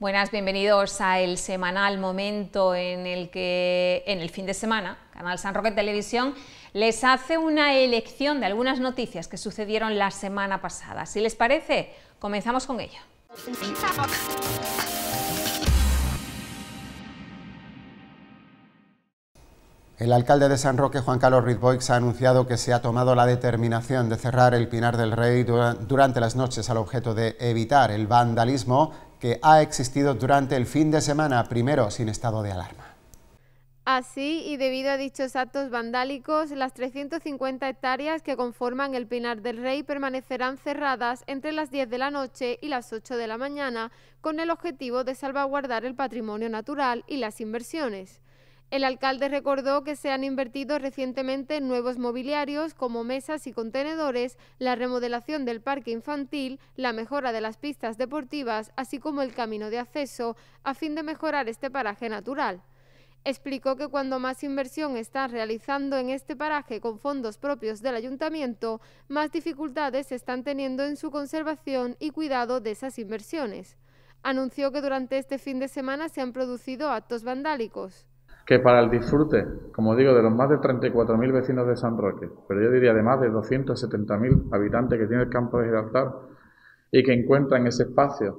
Buenas, bienvenidos a el semanal momento en el que en el fin de semana Canal San Roque Televisión les hace una elección de algunas noticias que sucedieron la semana pasada. Si les parece, comenzamos con ello. El alcalde de San Roque, Juan Carlos Rizboix, ha anunciado que se ha tomado la determinación de cerrar el Pinar del Rey durante las noches al objeto de evitar el vandalismo que ha existido durante el fin de semana, primero sin estado de alarma. Así, y debido a dichos actos vandálicos, las 350 hectáreas que conforman el Pinar del Rey permanecerán cerradas entre las 10 de la noche y las 8 de la mañana, con el objetivo de salvaguardar el patrimonio natural y las inversiones. El alcalde recordó que se han invertido recientemente nuevos mobiliarios como mesas y contenedores, la remodelación del parque infantil, la mejora de las pistas deportivas, así como el camino de acceso, a fin de mejorar este paraje natural. Explicó que cuando más inversión están realizando en este paraje con fondos propios del ayuntamiento, más dificultades se están teniendo en su conservación y cuidado de esas inversiones. Anunció que durante este fin de semana se han producido actos vandálicos que para el disfrute, como digo, de los más de 34.000 vecinos de San Roque, pero yo diría de de 270.000 habitantes que tiene el campo de Gibraltar y que encuentran ese espacio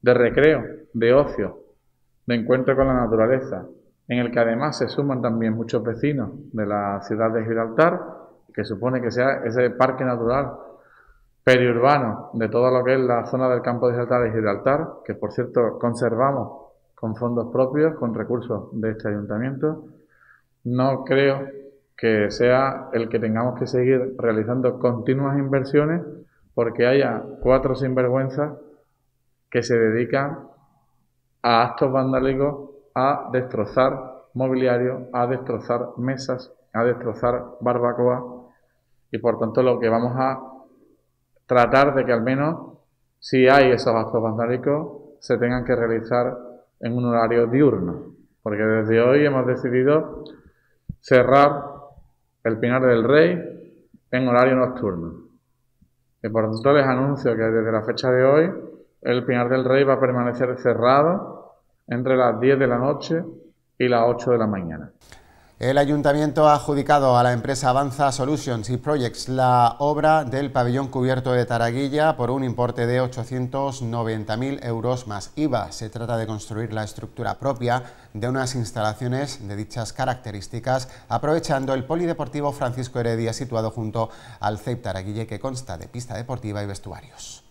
de recreo, de ocio, de encuentro con la naturaleza, en el que además se suman también muchos vecinos de la ciudad de Gibraltar, que supone que sea ese parque natural periurbano de todo lo que es la zona del campo de Gibraltar de Gibraltar, que por cierto conservamos con fondos propios, con recursos de este ayuntamiento. No creo que sea el que tengamos que seguir realizando continuas inversiones porque haya cuatro sinvergüenzas que se dedican a actos vandálicos, a destrozar mobiliario, a destrozar mesas, a destrozar barbacoa y por tanto lo que vamos a tratar de que al menos si hay esos actos vandálicos se tengan que realizar en un horario diurno, porque desde hoy hemos decidido cerrar el Pinar del Rey en horario nocturno. Y por tanto les anuncio que desde la fecha de hoy el Pinar del Rey va a permanecer cerrado entre las 10 de la noche y las 8 de la mañana. El ayuntamiento ha adjudicado a la empresa Avanza Solutions y Projects la obra del pabellón cubierto de Taraguilla por un importe de 890.000 euros más IVA. Se trata de construir la estructura propia de unas instalaciones de dichas características, aprovechando el polideportivo Francisco Heredia situado junto al CEIP Taraguille que consta de pista deportiva y vestuarios.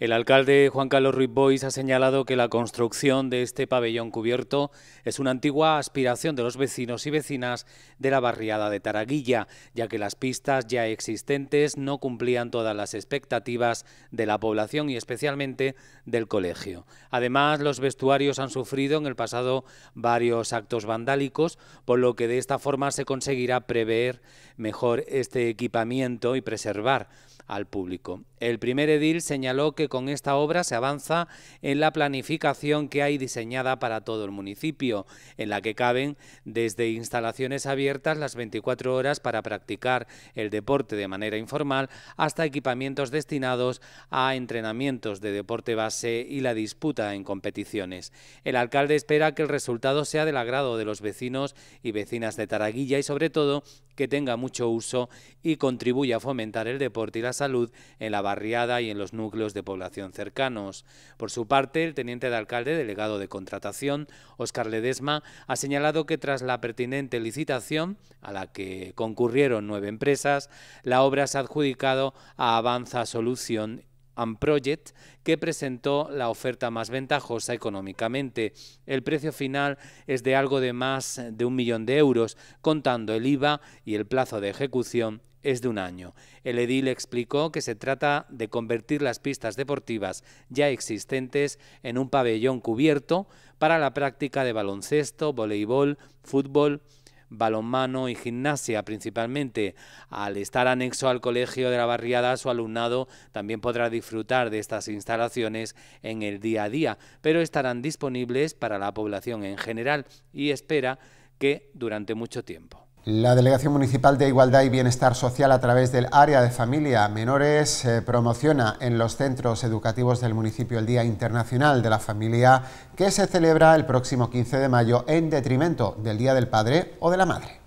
El alcalde Juan Carlos Ruiz Bois ha señalado que la construcción de este pabellón cubierto es una antigua aspiración de los vecinos y vecinas de la barriada de Taraguilla, ya que las pistas ya existentes no cumplían todas las expectativas de la población y especialmente del colegio. Además, los vestuarios han sufrido en el pasado varios actos vandálicos, por lo que de esta forma se conseguirá prever mejor este equipamiento y preservar al público. El primer edil señaló que con esta obra se avanza en la planificación que hay diseñada para todo el municipio, en la que caben desde instalaciones abiertas las 24 horas para practicar el deporte de manera informal hasta equipamientos destinados a entrenamientos de deporte base y la disputa en competiciones. El alcalde espera que el resultado sea del agrado de los vecinos y vecinas de Taraguilla y sobre todo que tenga mucho uso y contribuya a fomentar el deporte y la salud en la barriada y en los núcleos de población cercanos. Por su parte, el teniente de alcalde delegado de contratación, Oscar Ledesma, ha señalado que tras la pertinente licitación, a la que concurrieron nueve empresas, la obra se ha adjudicado a Avanza Solución and Project, que presentó la oferta más ventajosa económicamente. El precio final es de algo de más de un millón de euros, contando el IVA y el plazo de ejecución es de un año. El edil explicó que se trata de convertir las pistas deportivas ya existentes en un pabellón cubierto para la práctica de baloncesto, voleibol, fútbol, balonmano y gimnasia principalmente. Al estar anexo al colegio de la barriada, su alumnado también podrá disfrutar de estas instalaciones en el día a día, pero estarán disponibles para la población en general y espera que durante mucho tiempo. La Delegación Municipal de Igualdad y Bienestar Social a través del Área de Familia Menores eh, promociona en los centros educativos del municipio el Día Internacional de la Familia que se celebra el próximo 15 de mayo en detrimento del Día del Padre o de la Madre.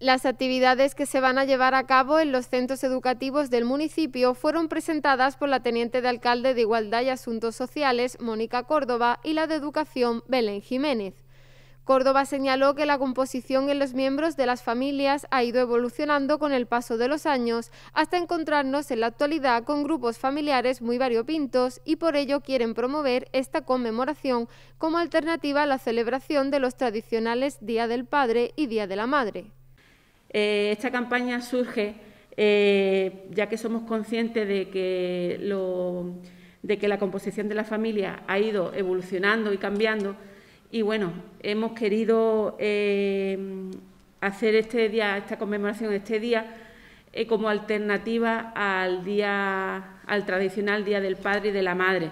Las actividades que se van a llevar a cabo en los centros educativos del municipio fueron presentadas por la Teniente de Alcalde de Igualdad y Asuntos Sociales, Mónica Córdoba, y la de Educación, Belén Jiménez. Córdoba señaló que la composición en los miembros de las familias ha ido evolucionando con el paso de los años hasta encontrarnos en la actualidad con grupos familiares muy variopintos y por ello quieren promover esta conmemoración como alternativa a la celebración de los tradicionales Día del Padre y Día de la Madre. Eh, esta campaña surge eh, ya que somos conscientes de que, de que la composición de la familia ha ido evolucionando y cambiando y bueno, hemos querido eh, hacer este día, esta conmemoración, este día, eh, como alternativa al día, al tradicional Día del Padre y de la Madre.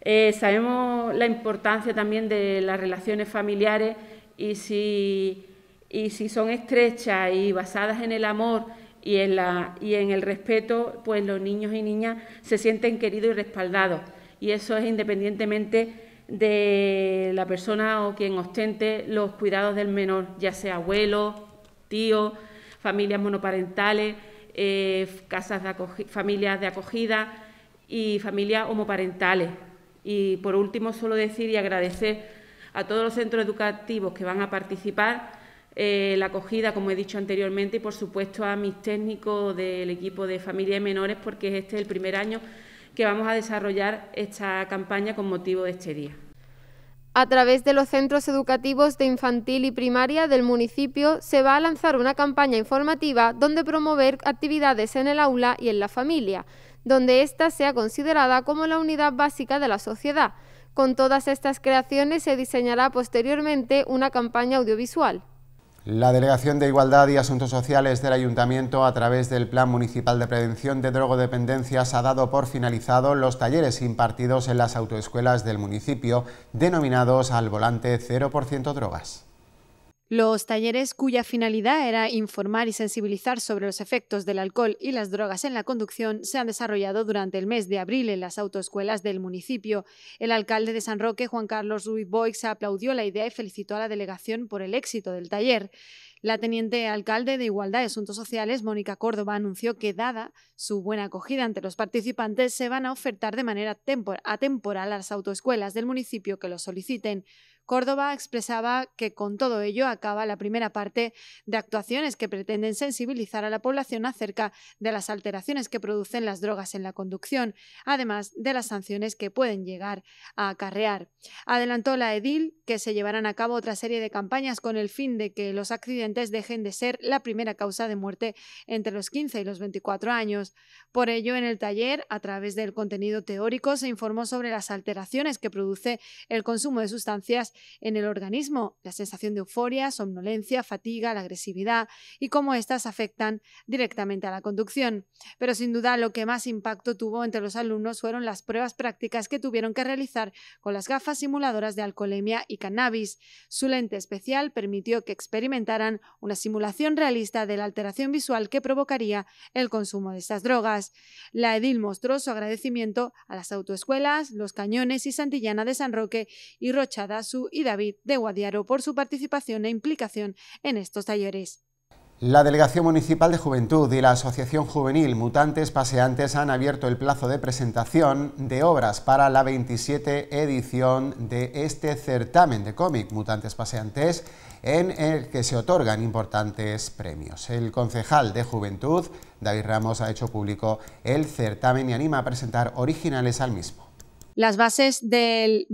Eh, sabemos la importancia también de las relaciones familiares y si, si son estrechas y basadas en el amor y en, la, y en el respeto, pues los niños y niñas se sienten queridos y respaldados. Y eso es independientemente de la persona o quien ostente los cuidados del menor, ya sea abuelo, tío, familias monoparentales, eh, casas de familias de acogida y familias homoparentales. Y por último, solo decir y agradecer a todos los centros educativos que van a participar, eh, la acogida, como he dicho anteriormente, y por supuesto a mis técnicos del equipo de familia y menores, porque este es el primer año que vamos a desarrollar esta campaña con motivo de este día. A través de los centros educativos de infantil y primaria del municipio se va a lanzar una campaña informativa donde promover actividades en el aula y en la familia, donde ésta sea considerada como la unidad básica de la sociedad. Con todas estas creaciones se diseñará posteriormente una campaña audiovisual. La Delegación de Igualdad y Asuntos Sociales del Ayuntamiento, a través del Plan Municipal de Prevención de Drogodependencias, ha dado por finalizado los talleres impartidos en las autoescuelas del municipio, denominados al volante 0% drogas. Los talleres cuya finalidad era informar y sensibilizar sobre los efectos del alcohol y las drogas en la conducción se han desarrollado durante el mes de abril en las autoescuelas del municipio. El alcalde de San Roque, Juan Carlos Ruiz Boix, aplaudió la idea y felicitó a la delegación por el éxito del taller. La teniente alcalde de Igualdad y Asuntos Sociales, Mónica Córdoba, anunció que, dada su buena acogida ante los participantes, se van a ofertar de manera atemporal a las autoescuelas del municipio que lo soliciten. Córdoba expresaba que con todo ello acaba la primera parte de actuaciones que pretenden sensibilizar a la población acerca de las alteraciones que producen las drogas en la conducción, además de las sanciones que pueden llegar a acarrear. Adelantó la edil que se llevarán a cabo otra serie de campañas con el fin de que los accidentes dejen de ser la primera causa de muerte entre los 15 y los 24 años. Por ello, en el taller, a través del contenido teórico, se informó sobre las alteraciones que produce el consumo de sustancias en el organismo, la sensación de euforia, somnolencia, fatiga, la agresividad y cómo éstas afectan directamente a la conducción. Pero sin duda lo que más impacto tuvo entre los alumnos fueron las pruebas prácticas que tuvieron que realizar con las gafas simuladoras de alcoholemia y cannabis. Su lente especial permitió que experimentaran una simulación realista de la alteración visual que provocaría el consumo de estas drogas. La edil mostró su agradecimiento a las autoescuelas, los cañones y Santillana de San Roque y Rochada su y David de Guadiaro por su participación e implicación en estos talleres. La Delegación Municipal de Juventud y la Asociación Juvenil Mutantes Paseantes han abierto el plazo de presentación de obras para la 27 edición de este certamen de cómic Mutantes Paseantes en el que se otorgan importantes premios. El concejal de Juventud, David Ramos, ha hecho público el certamen y anima a presentar originales al mismo. Las bases del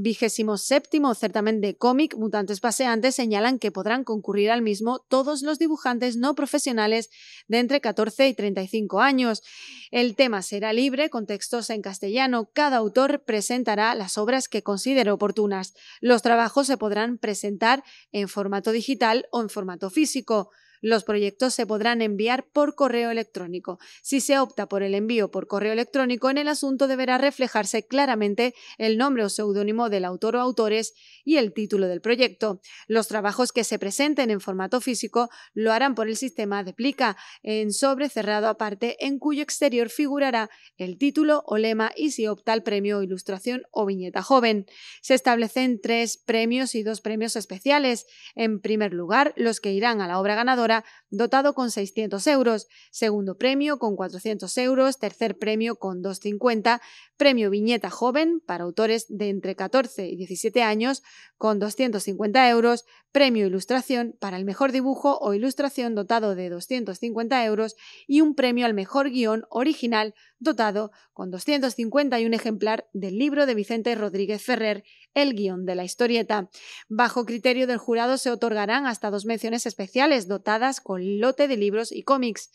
séptimo certamen de cómic Mutantes Paseantes señalan que podrán concurrir al mismo todos los dibujantes no profesionales de entre 14 y 35 años. El tema será libre, con textos en castellano. Cada autor presentará las obras que considere oportunas. Los trabajos se podrán presentar en formato digital o en formato físico. Los proyectos se podrán enviar por correo electrónico. Si se opta por el envío por correo electrónico, en el asunto deberá reflejarse claramente el nombre o seudónimo del autor o autores y el título del proyecto. Los trabajos que se presenten en formato físico lo harán por el sistema de plica en sobre cerrado aparte en cuyo exterior figurará el título o lema y si opta al premio ilustración o viñeta joven. Se establecen tres premios y dos premios especiales. En primer lugar, los que irán a la obra ganadora ahora dotado con 600 euros, segundo premio con 400 euros, tercer premio con 250, premio Viñeta Joven para autores de entre 14 y 17 años con 250 euros, premio Ilustración para el mejor dibujo o ilustración dotado de 250 euros y un premio al mejor guión original dotado con y un ejemplar del libro de Vicente Rodríguez Ferrer, El guión de la historieta. Bajo criterio del jurado se otorgarán hasta dos menciones especiales dotadas con lote de libros y cómics.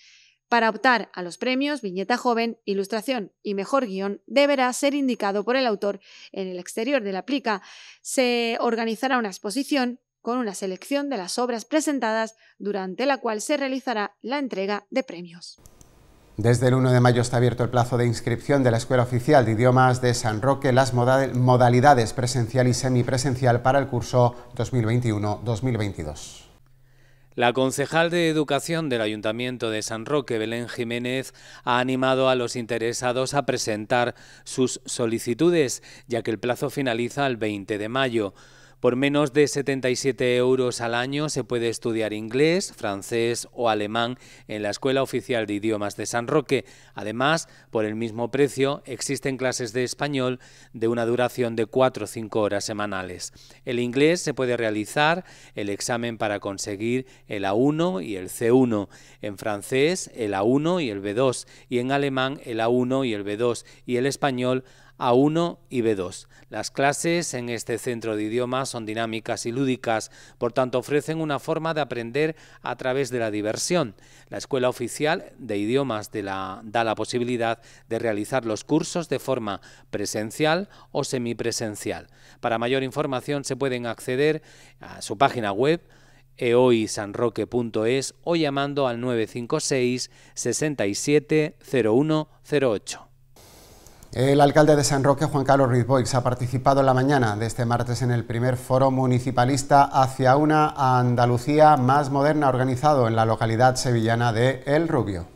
Para optar a los premios Viñeta Joven, Ilustración y Mejor Guión deberá ser indicado por el autor en el exterior de la plica. Se organizará una exposición con una selección de las obras presentadas durante la cual se realizará la entrega de premios. Desde el 1 de mayo está abierto el plazo de inscripción de la Escuela Oficial de Idiomas de San Roque, las modalidades presencial y semipresencial para el curso 2021-2022. La concejal de Educación del Ayuntamiento de San Roque, Belén Jiménez, ha animado a los interesados a presentar sus solicitudes, ya que el plazo finaliza el 20 de mayo. Por menos de 77 euros al año se puede estudiar inglés, francés o alemán en la Escuela Oficial de Idiomas de San Roque. Además, por el mismo precio existen clases de español de una duración de 4 o 5 horas semanales. El inglés se puede realizar el examen para conseguir el A1 y el C1, en francés el A1 y el B2 y en alemán el A1 y el B2 y el español a1 y B2. Las clases en este centro de idiomas son dinámicas y lúdicas, por tanto ofrecen una forma de aprender a través de la diversión. La Escuela Oficial de Idiomas da la posibilidad de realizar los cursos de forma presencial o semipresencial. Para mayor información se pueden acceder a su página web eoisanroque.es o llamando al 956 67 el alcalde de San Roque, Juan Carlos Rizboix, ha participado en la mañana de este martes en el primer foro municipalista hacia una Andalucía más moderna organizado en la localidad sevillana de El Rubio.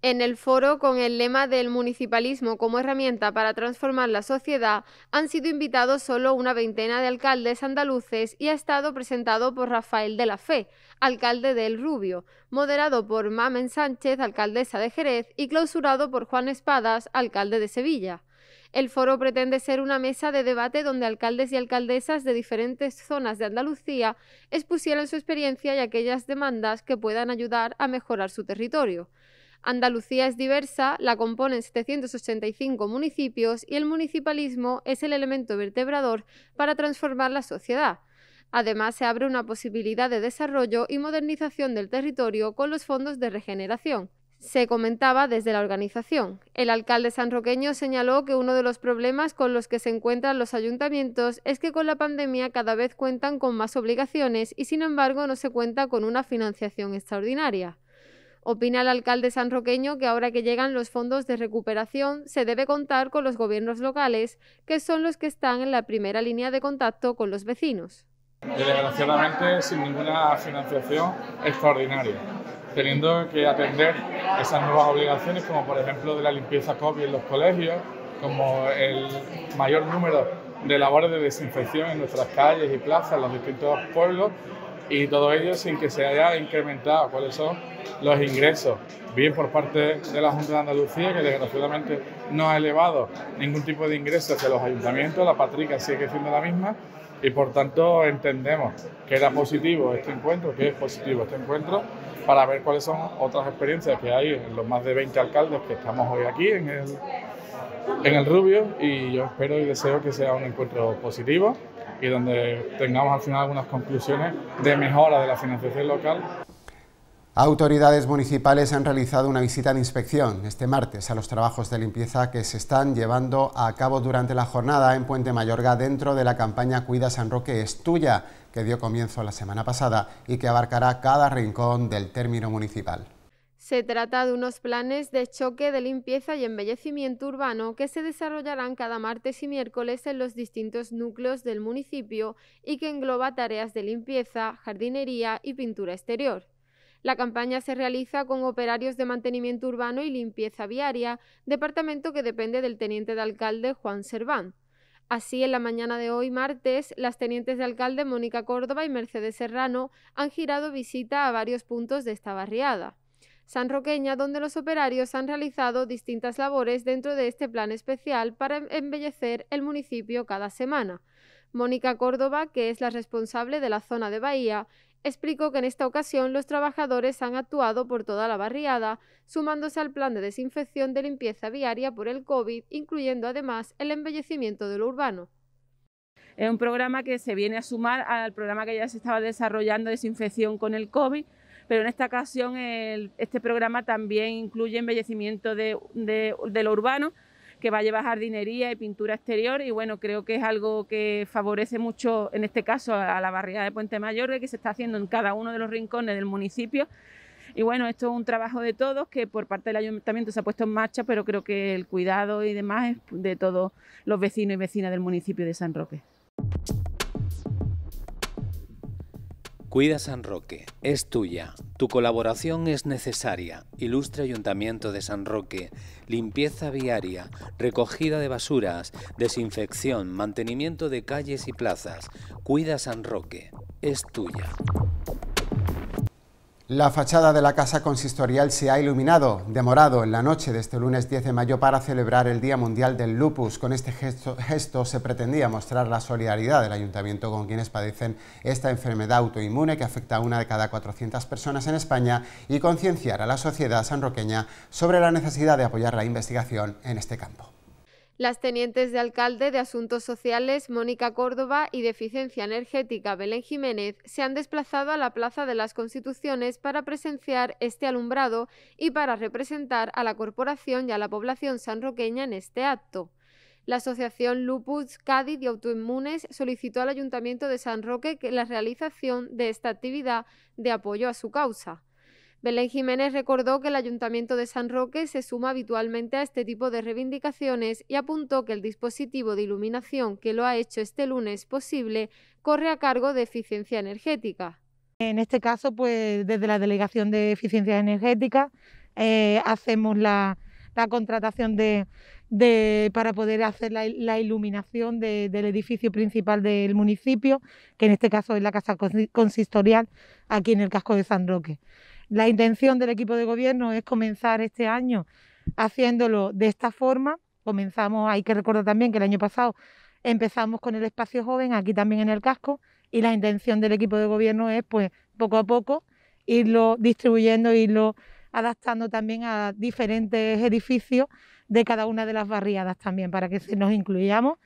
En el foro, con el lema del municipalismo como herramienta para transformar la sociedad, han sido invitados solo una veintena de alcaldes andaluces y ha estado presentado por Rafael de la Fe, alcalde de El Rubio, moderado por Mamen Sánchez, alcaldesa de Jerez, y clausurado por Juan Espadas, alcalde de Sevilla. El foro pretende ser una mesa de debate donde alcaldes y alcaldesas de diferentes zonas de Andalucía expusieran su experiencia y aquellas demandas que puedan ayudar a mejorar su territorio. Andalucía es diversa, la componen 785 municipios y el municipalismo es el elemento vertebrador para transformar la sociedad. Además, se abre una posibilidad de desarrollo y modernización del territorio con los fondos de regeneración se comentaba desde la organización. El alcalde sanroqueño señaló que uno de los problemas con los que se encuentran los ayuntamientos es que con la pandemia cada vez cuentan con más obligaciones y sin embargo no se cuenta con una financiación extraordinaria. Opina el alcalde sanroqueño que ahora que llegan los fondos de recuperación se debe contar con los gobiernos locales, que son los que están en la primera línea de contacto con los vecinos. Desgraciadamente sin ninguna financiación extraordinaria, teniendo que atender esas nuevas obligaciones como por ejemplo de la limpieza COVID en los colegios, como el mayor número de labores de desinfección en nuestras calles y plazas, en los distintos pueblos, y todo ello sin que se haya incrementado cuáles son los ingresos, bien por parte de la Junta de Andalucía, que desgraciadamente no ha elevado ningún tipo de ingresos hacia los ayuntamientos, la patrica sigue siendo la misma y por tanto entendemos que era positivo este encuentro, que es positivo este encuentro, para ver cuáles son otras experiencias que hay en los más de 20 alcaldes que estamos hoy aquí en el, en el Rubio y yo espero y deseo que sea un encuentro positivo y donde tengamos al final algunas conclusiones de mejora de la financiación local. Autoridades municipales han realizado una visita de inspección este martes a los trabajos de limpieza que se están llevando a cabo durante la jornada en Puente Mayorga dentro de la campaña Cuida San Roque es tuya, que dio comienzo la semana pasada y que abarcará cada rincón del término municipal. Se trata de unos planes de choque de limpieza y embellecimiento urbano que se desarrollarán cada martes y miércoles en los distintos núcleos del municipio y que engloba tareas de limpieza, jardinería y pintura exterior. La campaña se realiza con operarios de mantenimiento urbano y limpieza viaria, departamento que depende del teniente de alcalde Juan Serván. Así, en la mañana de hoy, martes, las tenientes de alcalde Mónica Córdoba y Mercedes Serrano han girado visita a varios puntos de esta barriada. Roqueña, donde los operarios han realizado distintas labores dentro de este plan especial para em-, embellecer el municipio cada semana. Mónica Córdoba, que es la responsable de la zona de Bahía, explicó que en esta ocasión los trabajadores han actuado por toda la barriada, sumándose al plan de desinfección de limpieza viaria por el COVID, incluyendo además el embellecimiento de lo urbano. Es un programa que se viene a sumar al programa que ya se estaba desarrollando, desinfección con el COVID, pero en esta ocasión este programa también incluye embellecimiento de, lo urbano, que va a llevar jardinería y pintura exterior y bueno, creo que es algo que favorece mucho en este caso a la barriada de Puente Mayor, que se está haciendo en cada uno de los rincones del municipio. Y bueno, esto es un trabajo de todos que por parte del ayuntamiento se ha puesto en marcha, pero creo que el cuidado y demás es de todos los vecinos y vecinas del municipio de San Roque. Cuida San Roque, es tuya. Tu colaboración es necesaria. Ilustre Ayuntamiento de San Roque. Limpieza viaria, recogida de basuras, desinfección, mantenimiento de calles y plazas. Cuida San Roque, es tuya. La fachada de la casa consistorial se ha iluminado de morado en la noche de este lunes 10 de mayo para celebrar el Día Mundial del Lupus. Con este gesto, gesto, se pretendía mostrar la solidaridad del ayuntamiento con quienes padecen esta enfermedad autoinmune que afecta a una de cada 400 personas en España y concienciar a la sociedad sanroqueña sobre la necesidad de apoyar la investigación en este campo. Las tenientes de alcalde de Asuntos Sociales, Mónica Córdoba, y de Eficiencia Energética, Belén Jiménez, se han desplazado a la Plaza de las Constituciones para presenciar este alumbrado y para representar a la corporación y a la población sanroqueña en este acto. La Asociación Lupus Cádiz y Autoinmunes solicitó al Ayuntamiento de San Roque la realización de esta actividad de apoyo a su causa. Belén Jiménez recordó que el Ayuntamiento de San Roque se suma habitualmente a este tipo de reivindicaciones y apuntó que el dispositivo de iluminación que lo ha hecho este lunes posible corre a cargo de eficiencia energética. En este caso, pues desde la Delegación de Eficiencia Energética eh, hacemos la, contratación para poder hacer la, iluminación del edificio principal del municipio, que en este caso es la Casa Consistorial, aquí en el casco de San Roque. La intención del equipo de gobierno es comenzar este año haciéndolo de esta forma. Comenzamos, hay que recordar también que el año pasado empezamos con el espacio joven, aquí también en el casco, y la intención del equipo de gobierno es, pues, poco a poco irlo distribuyendo, irlo adaptando también a diferentes edificios de cada una de las barriadas también, para que nos incluyamos.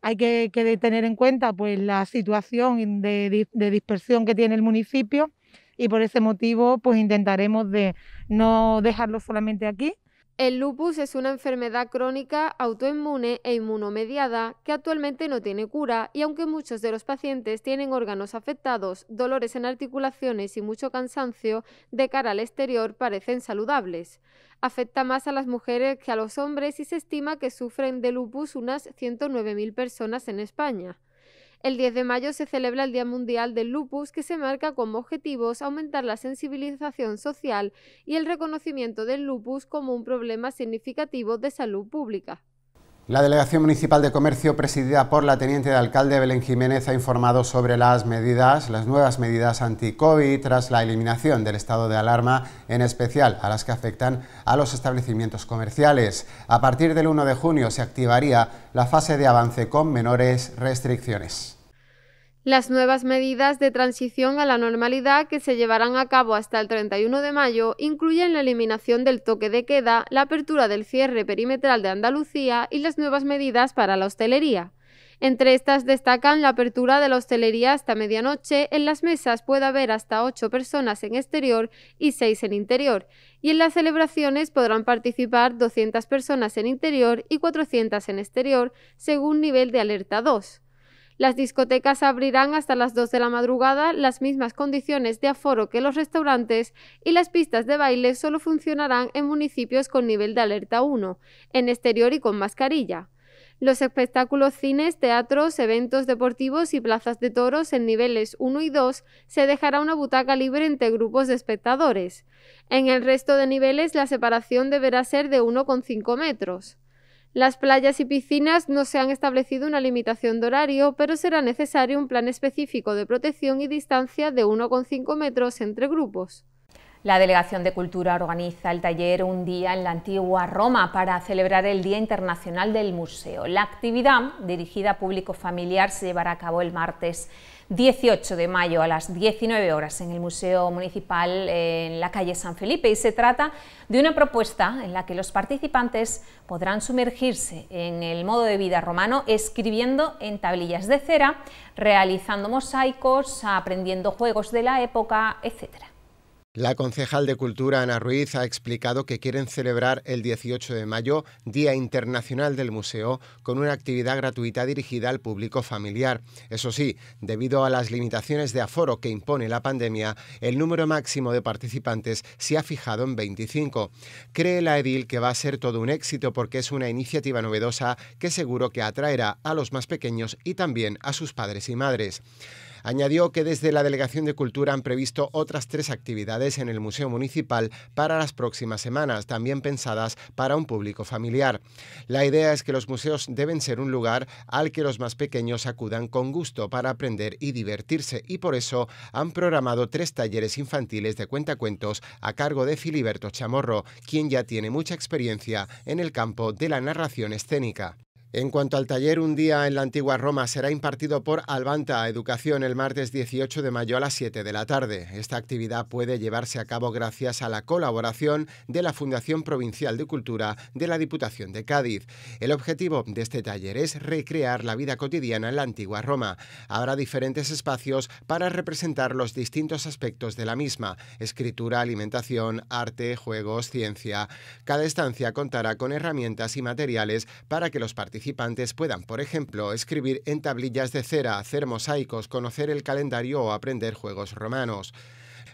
Hay que, tener en cuenta pues, la situación de dispersión que tiene el municipio, y por ese motivo pues intentaremos de no dejarlo solamente aquí. El lupus es una enfermedad crónica autoinmune e inmunomediada que actualmente no tiene cura y aunque muchos de los pacientes tienen órganos afectados, dolores en articulaciones y mucho cansancio de cara al exterior parecen saludables. Afecta más a las mujeres que a los hombres y se estima que sufren de lupus unas 109.000 personas en España. El 10 de mayo se celebra el Día Mundial del Lupus, que se marca como objetivos aumentar la sensibilización social y el reconocimiento del lupus como un problema significativo de salud pública. La Delegación Municipal de Comercio, presidida por la Teniente de Alcalde Belén Jiménez, ha informado sobre las medidas, las nuevas medidas anti-COVID tras la eliminación del estado de alarma, en especial a las que afectan a los establecimientos comerciales. A partir del 1 de junio se activaría la fase de avance con menores restricciones. Las nuevas medidas de transición a la normalidad que se llevarán a cabo hasta el 31 de mayo incluyen la eliminación del toque de queda, la apertura del cierre perimetral de Andalucía y las nuevas medidas para la hostelería. Entre estas destacan la apertura de la hostelería hasta medianoche, en las mesas puede haber hasta 8 personas en exterior y 6 en interior, y en las celebraciones podrán participar 200 personas en interior y 400 en exterior, según nivel de alerta 2. Las discotecas abrirán hasta las 2 de la madrugada, las mismas condiciones de aforo que los restaurantes y las pistas de baile solo funcionarán en municipios con nivel de alerta 1, en exterior y con mascarilla. Los espectáculos cines, teatros, eventos deportivos y plazas de toros en niveles 1 y 2 se dejará una butaca libre entre grupos de espectadores. En el resto de niveles la separación deberá ser de 1,5 metros. Las playas y piscinas no se han establecido una limitación de horario, pero será necesario un plan específico de protección y distancia de 1,5 metros entre grupos. La Delegación de Cultura organiza el taller Un día en la antigua Roma para celebrar el Día Internacional del Museo. La actividad, dirigida a público familiar, se llevará a cabo el martes 18 de mayo a las 19 horas en el Museo Municipal en la calle San Felipe y se trata de una propuesta en la que los participantes podrán sumergirse en el modo de vida romano escribiendo en tablillas de cera, realizando mosaicos, aprendiendo juegos de la época, etcétera. La concejal de Cultura, Ana Ruiz, ha explicado que quieren celebrar el 18 de mayo, Día Internacional del Museo, con una actividad gratuita dirigida al público familiar. Eso sí, debido a las limitaciones de aforo que impone la pandemia, el número máximo de participantes se ha fijado en 25. Cree la Edil que va a ser todo un éxito porque es una iniciativa novedosa que seguro que atraerá a los más pequeños y también a sus padres y madres. Añadió que desde la Delegación de Cultura han previsto otras tres actividades en el Museo Municipal para las próximas semanas, también pensadas para un público familiar. La idea es que los museos deben ser un lugar al que los más pequeños acudan con gusto para aprender y divertirse y por eso han programado tres talleres infantiles de cuentacuentos a cargo de Filiberto Chamorro, quien ya tiene mucha experiencia en el campo de la narración escénica. En cuanto al taller Un día en la antigua Roma, será impartido por Albanta Educación el martes 18 de mayo a las 7 de la tarde. Esta actividad puede llevarse a cabo gracias a la colaboración de la Fundación Provincial de Cultura de la Diputación de Cádiz. El objetivo de este taller es recrear la vida cotidiana en la antigua Roma. Habrá diferentes espacios para representar los distintos aspectos de la misma, escritura, alimentación, arte, juegos, ciencia. Cada estancia contará con herramientas y materiales para que los participantes participantes puedan, por ejemplo, escribir en tablillas de cera, hacer mosaicos, conocer el calendario o aprender juegos romanos.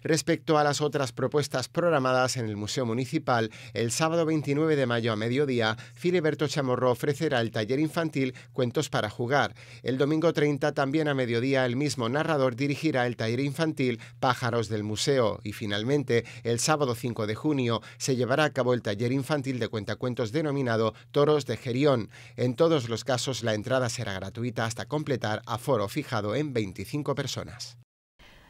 Respecto a las otras propuestas programadas en el Museo Municipal, el sábado 29 de mayo a mediodía, Filiberto Chamorro ofrecerá el taller infantil Cuentos para jugar. El domingo 30 también a mediodía el mismo narrador dirigirá el taller infantil Pájaros del Museo y finalmente el sábado 5 de junio se llevará a cabo el taller infantil de cuentacuentos denominado Toros de Gerión. En todos los casos la entrada será gratuita hasta completar foro fijado en 25 personas.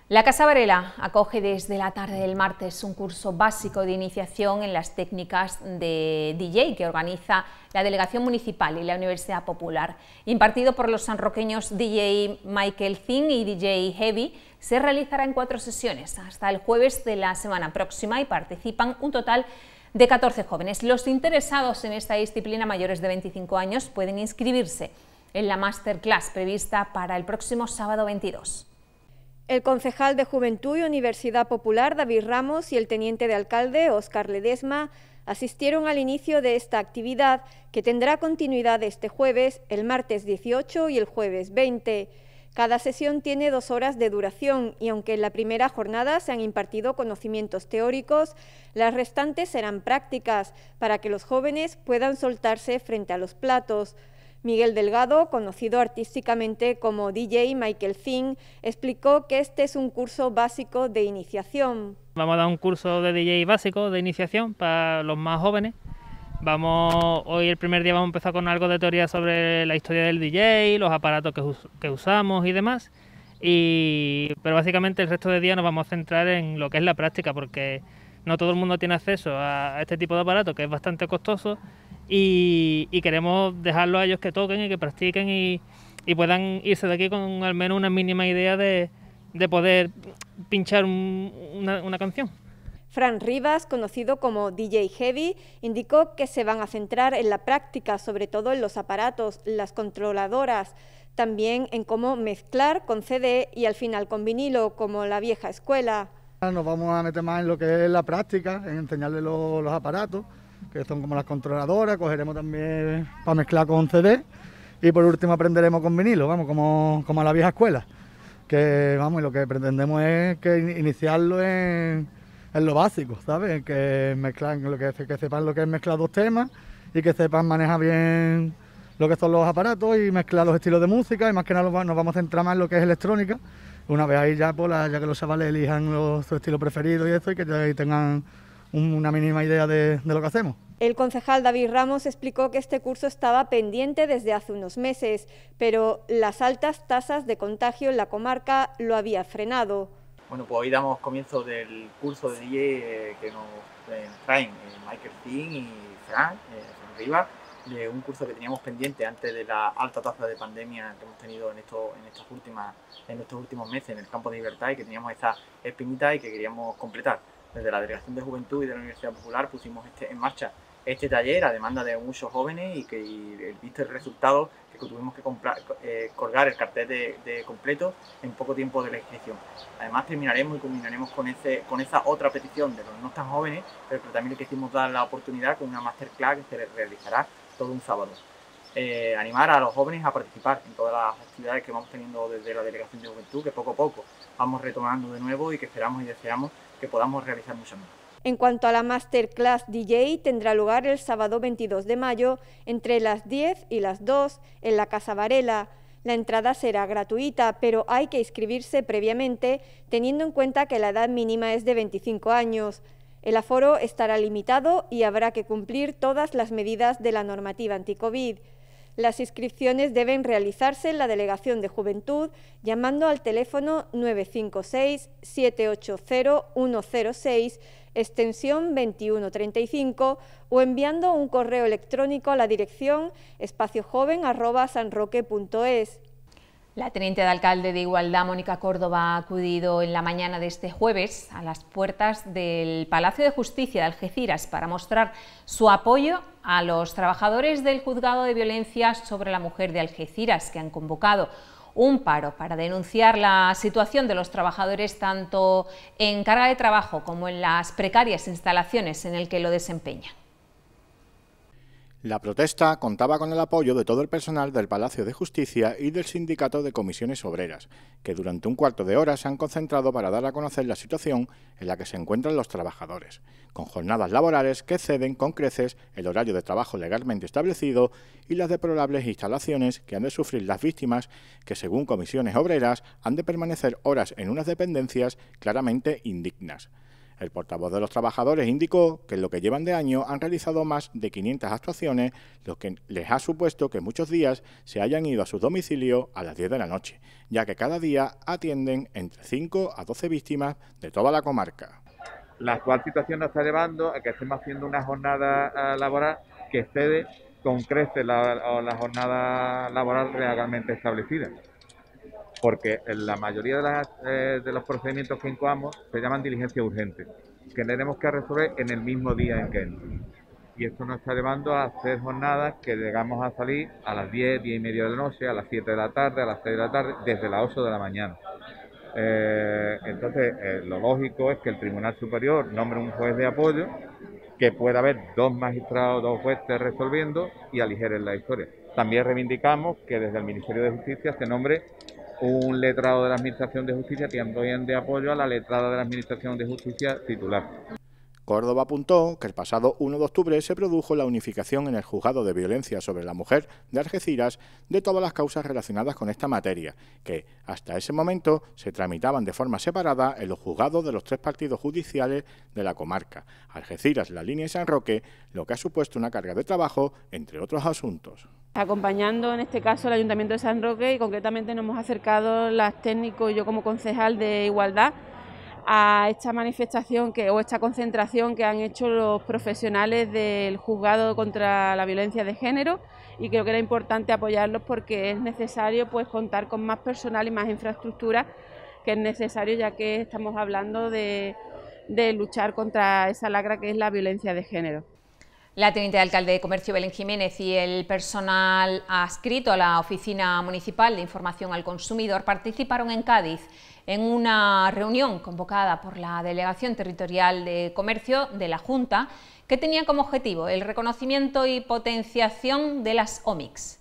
La Casa Varela acoge desde la tarde del martes un curso básico de iniciación en las técnicas de DJ que organiza la Delegación Municipal y la Universidad Popular. Impartido por los sanroqueños DJ Michael Thing y DJ Heavy, se realizará en cuatro sesiones hasta el jueves de la semana próxima y participan un total de 14 jóvenes. Los interesados en esta disciplina mayores de 25 años pueden inscribirse en la masterclass prevista para el próximo sábado 22. El concejal de Juventud y Universidad Popular, David Ramos, y el teniente de alcalde, Óscar Ledesma, asistieron al inicio de esta actividad que tendrá continuidad este jueves, el martes 18 y el jueves 20. Cada sesión tiene dos horas de duración y aunque en la primera jornada se han impartido conocimientos teóricos, las restantes serán prácticas para que los jóvenes puedan soltarse frente a los platos. Miguel Delgado, conocido artísticamente como DJ Michael Finn, explicó que este es un curso básico de iniciación. Vamos a dar un curso de DJ básico de iniciación para los más jóvenes. Vamos, hoy el primer día vamos a empezar con algo de teoría sobre la historia del DJ, los aparatos que, usamos y demás. pero básicamente el resto del día nos vamos a centrar en lo que es la práctica, porque no todo el mundo tiene acceso a este tipo de aparato, que es bastante costoso, y, queremos dejarlo a ellos que toquen y que practiquen y, puedan irse de aquí con al menos una mínima idea de, poder pinchar una, canción. Fran Rivas, conocido como DJ Heavy, indicó que se van a centrar en la práctica, sobre todo en los aparatos, las controladoras, también en cómo mezclar con CD y al final con vinilo, como la vieja escuela. Nos vamos a meter más en lo que es la práctica, en enseñarles los aparatos, que son como las controladoras, cogeremos también para mezclar con CD y por último aprenderemos con vinilo, vamos, como, a la vieja escuela. Que vamos, y lo que pretendemos es que iniciarlo en, en lo básico, ¿sabes? Que mezclan, lo que, que sepan lo que es mezclar dos temas y que sepan manejar bien lo que son los aparatos y mezclar los estilos de música y más que nada nos vamos a centrar más en lo que es electrónica. Una vez ahí ya, pues, ya que los chavales elijan su estilo preferido y eso y que ya tengan una mínima idea de, de lo que hacemos. El concejal David Ramos explicó que este curso estaba pendiente desde hace unos meses, pero las altas tasas de contagio en la comarca lo había frenado. Bueno, pues hoy damos comienzo del curso de DJ eh, que nos eh, traen eh, Michael Finn y Fran, de un curso que teníamos pendiente antes de la alta tasa de pandemia que hemos tenido en, esto, en, estas últimas, en estos últimos meses en el campo de libertad y que teníamos esa espinita y que queríamos completar desde la Delegación de Juventud y de la Universidad Popular pusimos este en marcha este taller a demanda de muchos jóvenes y que visto el resultado que tuvimos que eh, colgar el cartel de, completo en poco tiempo de la inscripción. Además terminaremos y culminaremos con, ese, con esa otra petición de los no tan jóvenes, pero también le quisimos dar la oportunidad con una masterclass que se realizará todo un sábado. Eh, animar a los jóvenes a participar en todas las actividades que vamos teniendo desde la Delegación de Juventud, que poco a poco vamos retomando de nuevo y que esperamos y deseamos que podamos realizar mucho más. En cuanto a la Masterclass DJ, tendrá lugar el sábado 22 de mayo entre las 10 y las 2 en la Casa Varela. La entrada será gratuita, pero hay que inscribirse previamente teniendo en cuenta que la edad mínima es de 25 años. El aforo estará limitado y habrá que cumplir todas las medidas de la normativa anti-Covid. Las inscripciones deben realizarse en la Delegación de Juventud llamando al teléfono 956-780-106, extensión 2135 o enviando un correo electrónico a la dirección espaciojoven.sanroque.es. La teniente de alcalde de Igualdad, Mónica Córdoba, ha acudido en la mañana de este jueves a las puertas del Palacio de Justicia de Algeciras para mostrar su apoyo a los trabajadores del Juzgado de Violencia sobre la Mujer de Algeciras, que han convocado un paro para denunciar la situación de los trabajadores tanto en carga de trabajo como en las precarias instalaciones en el que lo desempeñan. La protesta contaba con el apoyo de todo el personal del Palacio de Justicia y del Sindicato de Comisiones Obreras, que durante un cuarto de hora se han concentrado para dar a conocer la situación en la que se encuentran los trabajadores, con jornadas laborales que ceden con creces el horario de trabajo legalmente establecido y las deplorables instalaciones que han de sufrir las víctimas que, según Comisiones Obreras, han de permanecer horas en unas dependencias claramente indignas. El portavoz de los trabajadores indicó que en lo que llevan de año han realizado más de 500 actuaciones, lo que les ha supuesto que muchos días se hayan ido a su domicilio a las 10 de la noche, ya que cada día atienden entre 5 a 12 víctimas de toda la comarca. La actual situación nos está llevando a que estemos haciendo una jornada eh, laboral que excede con crece la jornada laboral realmente establecida porque la mayoría de, eh, de los procedimientos que incoamos se llaman diligencia urgente, que tenemos que resolver en el mismo día en que entran. Y esto nos está llevando a hacer jornadas que llegamos a salir a las 10, 10 y media de la noche, a las 7 de la tarde, a las 6 de la tarde, desde las 8 de la mañana. Eh, entonces, eh, lo lógico es que el Tribunal Superior nombre un juez de apoyo, que pueda haber dos magistrados, dos jueces resolviendo y aligeren la historia. También reivindicamos que desde el Ministerio de Justicia se nombre un letrado de la Administración de Justicia que en de apoyo a la letrada de la Administración de Justicia titular. Córdoba apuntó que el pasado 1 de octubre se produjo la unificación en el Juzgado de Violencia sobre la Mujer de Algeciras de todas las causas relacionadas con esta materia, que hasta ese momento se tramitaban de forma separada en los juzgados de los tres partidos judiciales de la comarca, Algeciras, La Línea y San Roque, lo que ha supuesto una carga de trabajo, entre otros asuntos. Acompañando en este caso el Ayuntamiento de San Roque y concretamente nos hemos acercado las técnicos y yo como concejal de Igualdad a esta manifestación que, o esta concentración que han hecho los profesionales del juzgado contra la violencia de género y creo que era importante apoyarlos porque es necesario pues contar con más personal y más infraestructura que es necesario ya que estamos hablando de luchar contra esa lacra que es la violencia de género. La teniente de alcalde de Comercio Belén Jiménez y el personal adscrito a la Oficina Municipal de Información al Consumidor participaron en Cádiz en una reunión convocada por la Delegación Territorial de Comercio de la Junta que tenía como objetivo el reconocimiento y potenciación de las OMICs.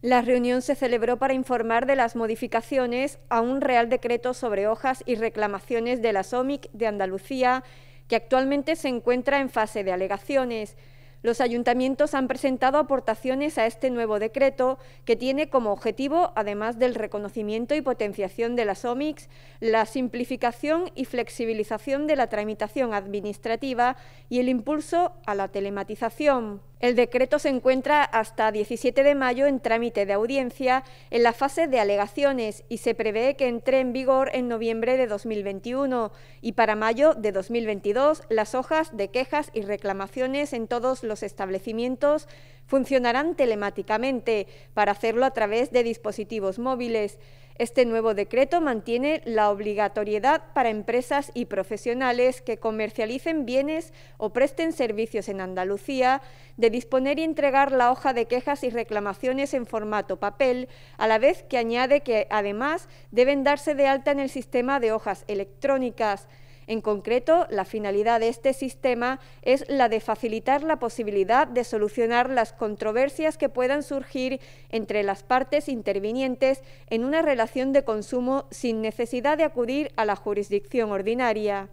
La reunión se celebró para informar de las modificaciones a un Real Decreto sobre hojas y reclamaciones de las OMIC de Andalucía que actualmente se encuentra en fase de alegaciones. Los ayuntamientos han presentado aportaciones a este nuevo decreto que tiene como objetivo, además del reconocimiento y potenciación de las OMICs, la simplificación y flexibilización de la tramitación administrativa y el impulso a la telematización. El decreto se encuentra hasta 17 de mayo en trámite de audiencia en la fase de alegaciones y se prevé que entre en vigor en noviembre de 2021 y para mayo de 2022 las hojas de quejas y reclamaciones en todos los establecimientos funcionarán telemáticamente para hacerlo a través de dispositivos móviles. Este nuevo decreto mantiene la obligatoriedad para empresas y profesionales que comercialicen bienes o presten servicios en Andalucía de disponer y entregar la hoja de quejas y reclamaciones en formato papel, a la vez que añade que además deben darse de alta en el sistema de hojas electrónicas. En concreto, la finalidad de este sistema es la de facilitar la posibilidad de solucionar las controversias que puedan surgir entre las partes intervinientes en una relación de consumo sin necesidad de acudir a la jurisdicción ordinaria.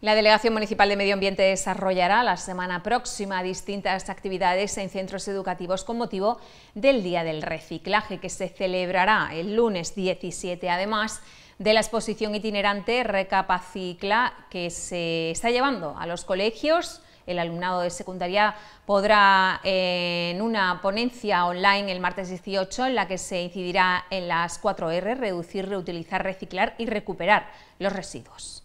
La Delegación Municipal de Medio Ambiente desarrollará la semana próxima distintas actividades en centros educativos con motivo del Día del Reciclaje, que se celebrará el lunes 17. Además, de la exposición itinerante Recapacicla que se está llevando a los colegios. El alumnado de secundaria podrá eh, en una ponencia online el martes 18 en la que se incidirá en las 4R, reducir, reutilizar, reciclar y recuperar los residuos.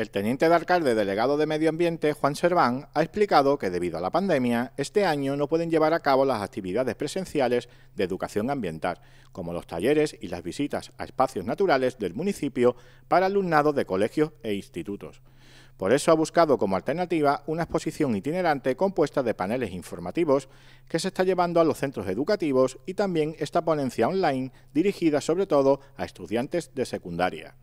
El teniente de alcalde delegado de Medio Ambiente, Juan Serván, ha explicado que debido a la pandemia, este año no pueden llevar a cabo las actividades presenciales de educación ambiental, como los talleres y las visitas a espacios naturales del municipio para alumnado de colegios e institutos. Por eso ha buscado como alternativa una exposición itinerante compuesta de paneles informativos que se está llevando a los centros educativos y también esta ponencia online dirigida sobre todo a estudiantes de secundaria.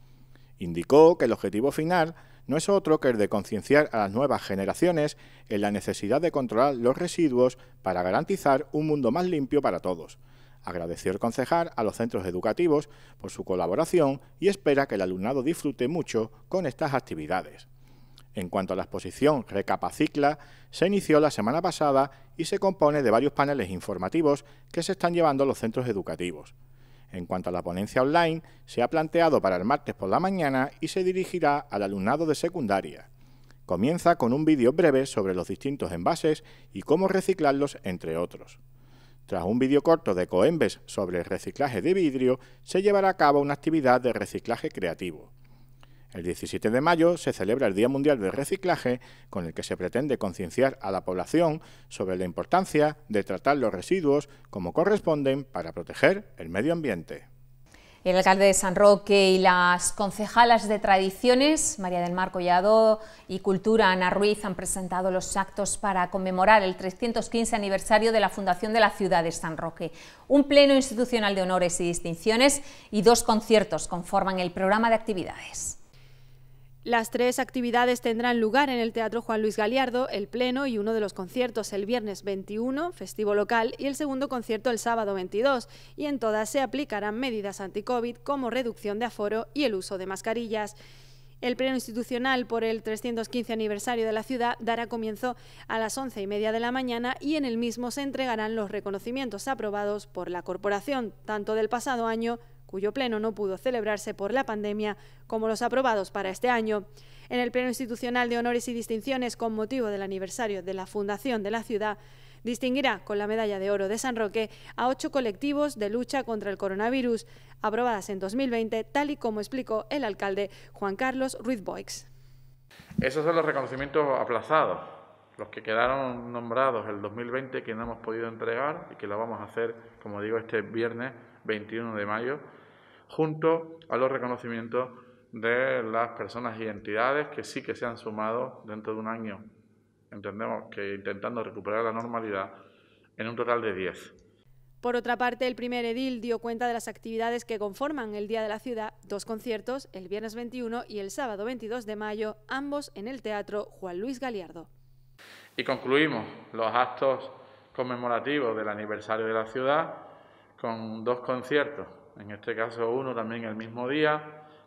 Indicó que el objetivo final no es otro que el de concienciar a las nuevas generaciones en la necesidad de controlar los residuos para garantizar un mundo más limpio para todos. Agradeció el concejal a los centros educativos por su colaboración y espera que el alumnado disfrute mucho con estas actividades. En cuanto a la exposición Recapacicla, se inició la semana pasada y se compone de varios paneles informativos que se están llevando a los centros educativos. En cuanto a la ponencia online, se ha planteado para el martes por la mañana y se dirigirá al alumnado de secundaria. Comienza con un vídeo breve sobre los distintos envases y cómo reciclarlos, entre otros. Tras un vídeo corto de Coembes sobre el reciclaje de vidrio, se llevará a cabo una actividad de reciclaje creativo. El 17 de mayo se celebra el Día Mundial del Reciclaje, con el que se pretende concienciar a la población sobre la importancia de tratar los residuos como corresponden para proteger el medio ambiente. El alcalde de San Roque y las concejalas de tradiciones, María del Mar Collado y Cultura Ana Ruiz, han presentado los actos para conmemorar el 315 aniversario de la fundación de la ciudad de San Roque. Un pleno institucional de honores y distinciones y dos conciertos conforman el programa de actividades. Las tres actividades tendrán lugar en el Teatro Juan Luis Galiardo, el Pleno y uno de los conciertos el viernes 21, festivo local, y el segundo concierto el sábado 22, y en todas se aplicarán medidas anti-COVID como reducción de aforo y el uso de mascarillas. El pleno institucional por el 315 aniversario de la ciudad dará comienzo a las once y media de la mañana y en el mismo se entregarán los reconocimientos aprobados por la corporación, tanto del pasado año cuyo pleno no pudo celebrarse por la pandemia, como los aprobados para este año. En el Pleno Institucional de Honores y Distinciones, con motivo del aniversario de la fundación de la ciudad, distinguirá con la Medalla de Oro de San Roque a ocho colectivos de lucha contra el coronavirus, aprobadas en 2020, tal y como explicó el alcalde Juan Carlos Ruiz Boix. Esos son los reconocimientos aplazados, los que quedaron nombrados el 2020 que no hemos podido entregar y que lo vamos a hacer, como digo, este viernes 21 de mayo junto a los reconocimientos de las personas y entidades que sí que se han sumado dentro de un año. Entendemos que intentando recuperar la normalidad en un total de 10. Por otra parte, el primer edil dio cuenta de las actividades que conforman el Día de la Ciudad, dos conciertos, el viernes 21 y el sábado 22 de mayo, ambos en el Teatro Juan Luis Galiardo. Y concluimos los actos conmemorativos del aniversario de la ciudad con dos conciertos, en este caso uno también el mismo día,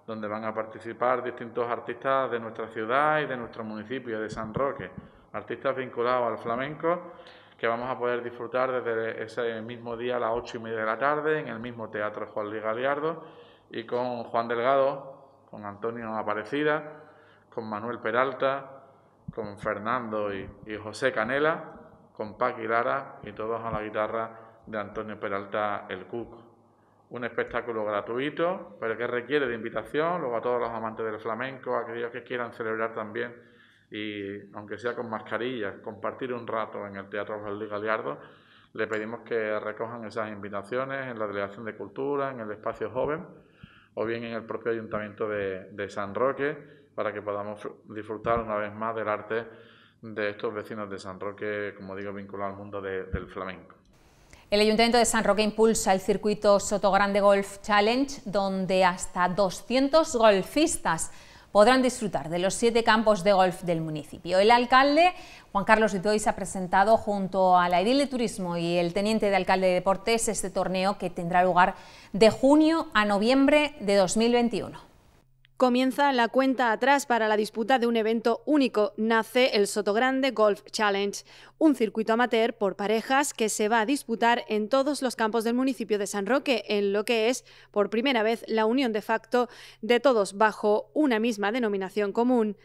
donde van a participar distintos artistas de nuestra ciudad y de nuestro municipio de San Roque, artistas vinculados al flamenco que vamos a poder disfrutar desde ese mismo día a las ocho y media de la tarde en el mismo Teatro Juan Luis Galiardo y con Juan Delgado, con Antonio Aparecida, con Manuel Peralta, con Fernando y, José Canela, con Paqui Lara y todos a la guitarra de Antonio Peralta El Cuco un espectáculo gratuito, pero que requiere de invitación, luego a todos los amantes del flamenco, a aquellos que quieran celebrar también, y aunque sea con mascarillas, compartir un rato en el Teatro José Luis le pedimos que recojan esas invitaciones en la Delegación de Cultura, en el Espacio Joven, o bien en el propio Ayuntamiento de, San Roque, para que podamos disfrutar una vez más del arte de estos vecinos de San Roque, como digo, vinculado al mundo del flamenco. El Ayuntamiento de San Roque impulsa el circuito Sotogrande Golf Challenge, donde hasta 200 golfistas podrán disfrutar de los siete campos de golf del municipio. El alcalde Juan Carlos Vitois ha presentado junto a la Edil de Turismo y el Teniente de Alcalde de Deportes este torneo que tendrá lugar de junio a noviembre de 2021 comienza la cuenta atrás para la disputa de un evento único. Nace el Sotogrande Golf Challenge, un circuito amateur por parejas que se va a disputar en todos los campos del municipio de San Roque, en lo que es por primera vez la unión de facto de todos bajo una misma denominación común,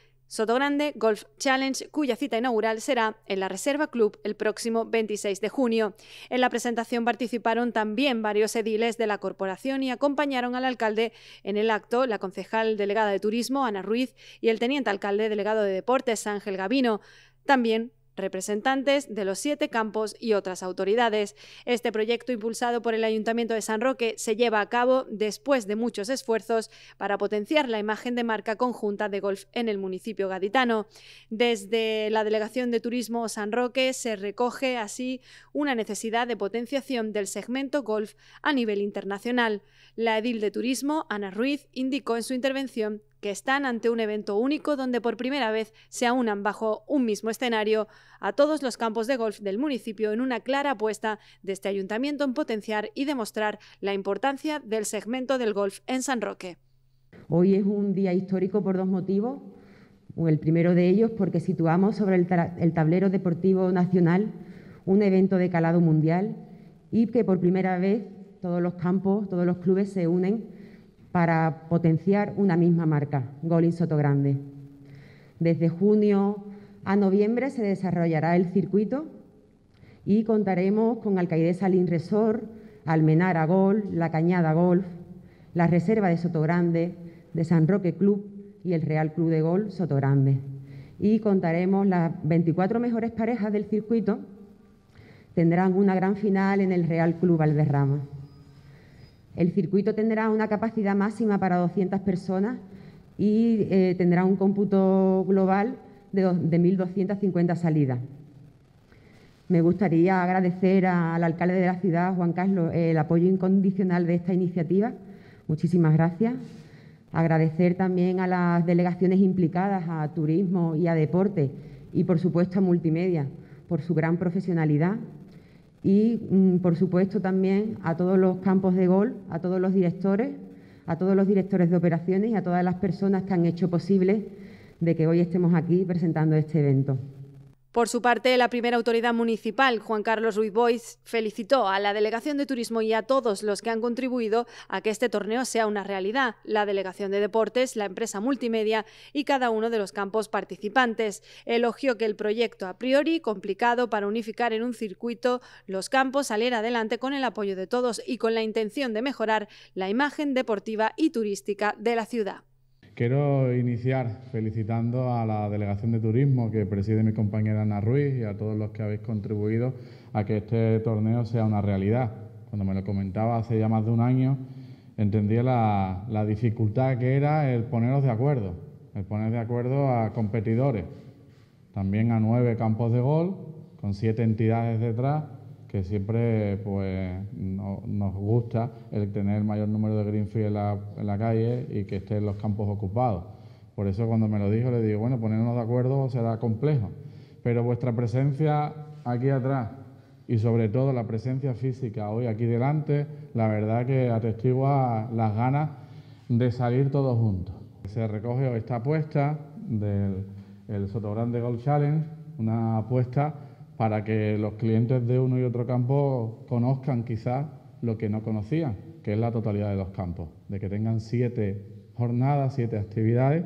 Grande Golf Challenge, cuya cita inaugural será en la Reserva Club el próximo 26 de junio. En la presentación participaron también varios ediles de la corporación y acompañaron al alcalde en el acto la concejal delegada de Turismo, Ana Ruiz, y el teniente alcalde delegado de Deportes, Ángel Gavino. También representantes de los siete campos y otras autoridades. Este proyecto impulsado por el Ayuntamiento de San Roque se lleva a cabo después de muchos esfuerzos para potenciar la imagen de marca conjunta de golf en el municipio gaditano. Desde la Delegación de Turismo San Roque se recoge así una necesidad de potenciación del segmento golf a nivel internacional. La edil de Turismo, Ana Ruiz, indicó en su intervención que están ante un evento único donde por primera vez se aunan bajo un mismo escenario a todos los campos de golf del municipio en una clara apuesta de este ayuntamiento en potenciar y demostrar la importancia del segmento del golf en San Roque. Hoy es un día histórico por dos motivos. El primero de ellos porque situamos sobre el tablero deportivo nacional un evento de calado mundial y que por primera vez todos los campos, todos los clubes se unen para potenciar una misma marca, Golin Sotogrande. Desde junio a noviembre se desarrollará el circuito y contaremos con Alcaide Salín Resort, Almenara Golf, La Cañada Golf, la Reserva de Sotogrande, de San Roque Club y el Real Club de Golf Sotogrande. Y contaremos las 24 mejores parejas del circuito tendrán una gran final en el Real Club Valderrama. El circuito tendrá una capacidad máxima para 200 personas y eh, tendrá un cómputo global de, de 1.250 salidas. Me gustaría agradecer al alcalde de la ciudad, Juan Carlos, el apoyo incondicional de esta iniciativa. Muchísimas gracias. Agradecer también a las delegaciones implicadas, a turismo y a deporte, y por supuesto a multimedia, por su gran profesionalidad y, mm, por supuesto, también a todos los campos de gol, a todos los directores, a todos los directores de operaciones y a todas las personas que han hecho posible de que hoy estemos aquí presentando este evento. Por su parte, la primera autoridad municipal, Juan Carlos Ruiz Bois, felicitó a la Delegación de Turismo y a todos los que han contribuido a que este torneo sea una realidad, la Delegación de Deportes, la empresa multimedia y cada uno de los campos participantes. Elogió que el proyecto, a priori complicado para unificar en un circuito los campos, saliera adelante con el apoyo de todos y con la intención de mejorar la imagen deportiva y turística de la ciudad. Quiero iniciar felicitando a la Delegación de Turismo que preside mi compañera Ana Ruiz y a todos los que habéis contribuido a que este torneo sea una realidad. Cuando me lo comentaba hace ya más de un año, entendía la, la dificultad que era el poneros de acuerdo, el poner de acuerdo a competidores, también a nueve campos de gol, con siete entidades detrás que siempre pues, nos gusta el tener el mayor número de greenfield en la, calle y que estén los campos ocupados. Por eso cuando me lo dijo le digo, bueno, ponernos de acuerdo será complejo, pero vuestra presencia aquí atrás y sobre todo la presencia física hoy aquí delante, la verdad que atestigua las ganas de salir todos juntos. Se recoge esta apuesta del el Sotogrande Gold Challenge, una apuesta para que los clientes de uno y otro campo conozcan quizás lo que no conocían, que es la totalidad de los campos, de que tengan siete jornadas, siete actividades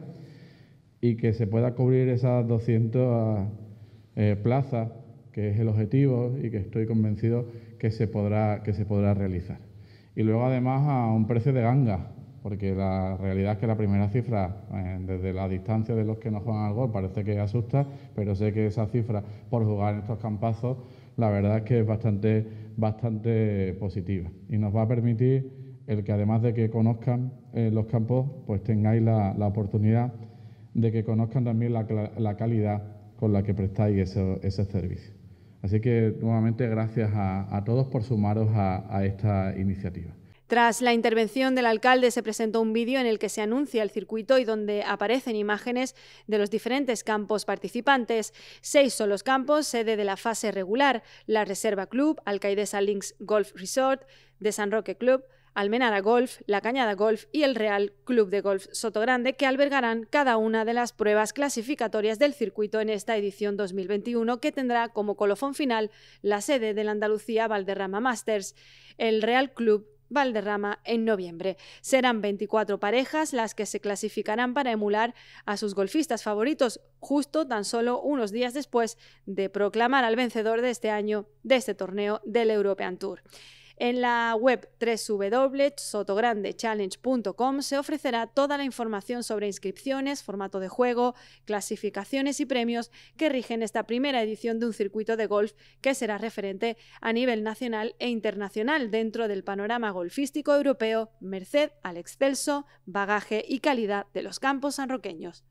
y que se pueda cubrir esas 200 eh, plazas, que es el objetivo y que estoy convencido que se podrá, que se podrá realizar. Y luego además a un precio de ganga, porque la realidad es que la primera cifra, eh, desde la distancia de los que no juegan al gol, parece que asusta, pero sé que esa cifra, por jugar en estos campazos, la verdad es que es bastante, bastante positiva y nos va a permitir el que además de que conozcan eh, los campos, pues tengáis la, la, oportunidad de que conozcan también la, la calidad con la que prestáis ese, ese, servicio. Así que nuevamente gracias a, todos por sumaros a esta iniciativa. Tras la intervención del alcalde se presentó un vídeo en el que se anuncia el circuito y donde aparecen imágenes de los diferentes campos participantes. Seis son los campos, sede de la fase regular, la Reserva Club, Alcaidesa Links Golf Resort, de San Roque Club, Almenara Golf, La Cañada Golf y el Real Club de Golf Sotogrande, que albergarán cada una de las pruebas clasificatorias del circuito en esta edición 2021, que tendrá como colofón final la sede del Andalucía Valderrama Masters, el Real Club Valderrama en noviembre. Serán 24 parejas las que se clasificarán para emular a sus golfistas favoritos, justo tan solo unos días después de proclamar al vencedor de este año de este torneo del European Tour. En la web www.sotograndechallenge.com se ofrecerá toda la información sobre inscripciones, formato de juego, clasificaciones y premios que rigen esta primera edición de un circuito de golf que será referente a nivel nacional e internacional dentro del panorama golfístico europeo, merced al excelso bagaje y calidad de los campos sanroqueños.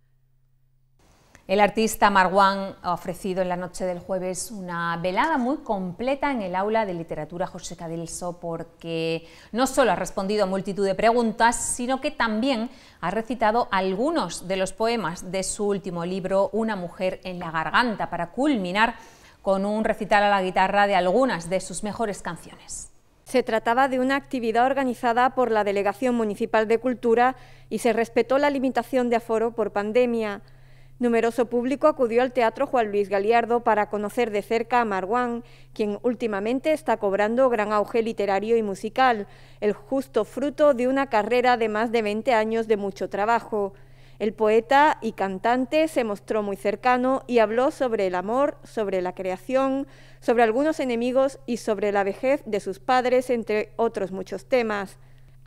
El artista Marwan ha ofrecido en la noche del jueves una velada muy completa en el aula de literatura José Cadelso porque no solo ha respondido a multitud de preguntas, sino que también ha recitado algunos de los poemas de su último libro Una mujer en la garganta para culminar con un recital a la guitarra de algunas de sus mejores canciones. Se trataba de una actividad organizada por la Delegación Municipal de Cultura y se respetó la limitación de aforo por pandemia. Numeroso público acudió al Teatro Juan Luis Galiardo para conocer de cerca a Marwan, quien últimamente está cobrando gran auge literario y musical, el justo fruto de una carrera de más de 20 años de mucho trabajo. El poeta y cantante se mostró muy cercano y habló sobre el amor, sobre la creación, sobre algunos enemigos y sobre la vejez de sus padres, entre otros muchos temas.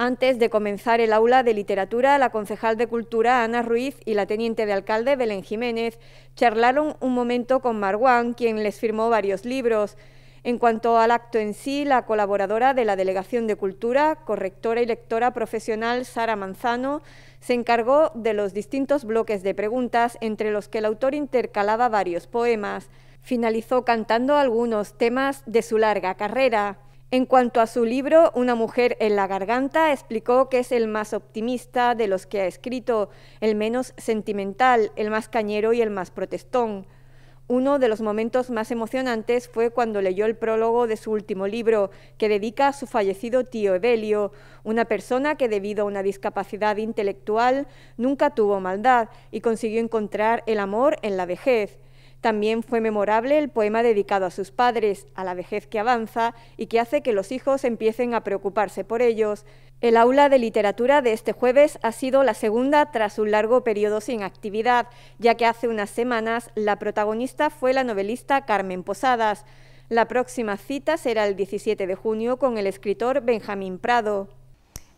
Antes de comenzar el aula de literatura, la concejal de Cultura Ana Ruiz y la teniente de alcalde Belén Jiménez charlaron un momento con Marwan, quien les firmó varios libros. En cuanto al acto en sí, la colaboradora de la Delegación de Cultura, correctora y lectora profesional Sara Manzano, se encargó de los distintos bloques de preguntas entre los que el autor intercalaba varios poemas. Finalizó cantando algunos temas de su larga carrera. En cuanto a su libro, Una mujer en la garganta, explicó que es el más optimista de los que ha escrito, el menos sentimental, el más cañero y el más protestón. Uno de los momentos más emocionantes fue cuando leyó el prólogo de su último libro, que dedica a su fallecido tío Evelio, una persona que debido a una discapacidad intelectual nunca tuvo maldad y consiguió encontrar el amor en la vejez. También fue memorable el poema dedicado a sus padres, a la vejez que avanza y que hace que los hijos empiecen a preocuparse por ellos. El aula de literatura de este jueves ha sido la segunda tras un largo periodo sin actividad, ya que hace unas semanas la protagonista fue la novelista Carmen Posadas. La próxima cita será el 17 de junio con el escritor Benjamín Prado.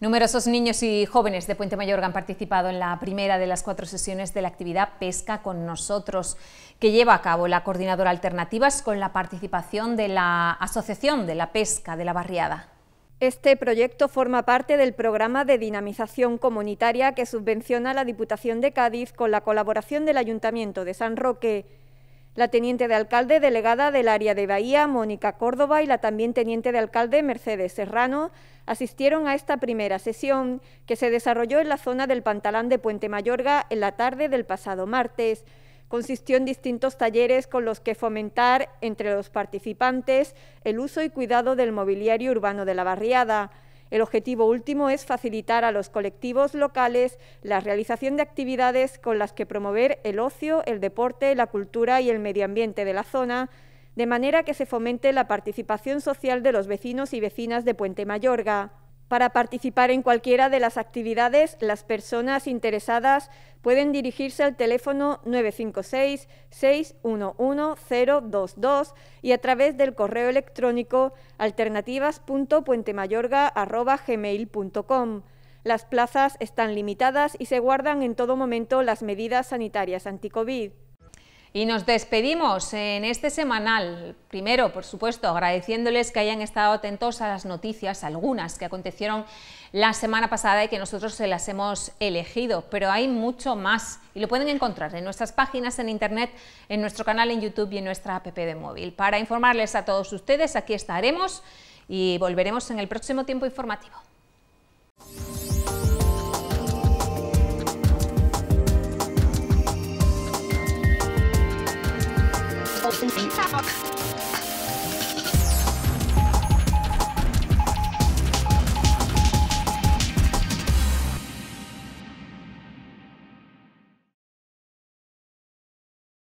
Numerosos niños y jóvenes de Puente Mayor han participado en la primera de las cuatro sesiones de la actividad Pesca con nosotros, que lleva a cabo la Coordinadora Alternativas con la participación de la Asociación de la Pesca de la Barriada. Este proyecto forma parte del programa de dinamización comunitaria que subvenciona la Diputación de Cádiz con la colaboración del Ayuntamiento de San Roque. La teniente de alcalde delegada del área de Bahía, Mónica Córdoba, y la también teniente de alcalde, Mercedes Serrano, asistieron a esta primera sesión que se desarrolló en la zona del Pantalán de Puente Mayorga en la tarde del pasado martes. Consistió en distintos talleres con los que fomentar entre los participantes el uso y cuidado del mobiliario urbano de la barriada. El objetivo último es facilitar a los colectivos locales la realización de actividades con las que promover el ocio, el deporte, la cultura y el medio ambiente de la zona, de manera que se fomente la participación social de los vecinos y vecinas de Puente Mayorga. Para participar en cualquiera de las actividades, las personas interesadas pueden dirigirse al teléfono 956-611-022 y a través del correo electrónico alternativas.puentemayorga.gmail.com. Las plazas están limitadas y se guardan en todo momento las medidas sanitarias anticovid. Y nos despedimos en este semanal, primero, por supuesto, agradeciéndoles que hayan estado atentos a las noticias, algunas que acontecieron la semana pasada y que nosotros se las hemos elegido, pero hay mucho más y lo pueden encontrar en nuestras páginas en internet, en nuestro canal en YouTube y en nuestra app de móvil. Para informarles a todos ustedes, aquí estaremos y volveremos en el próximo tiempo informativo. Dolphins in Suffolk.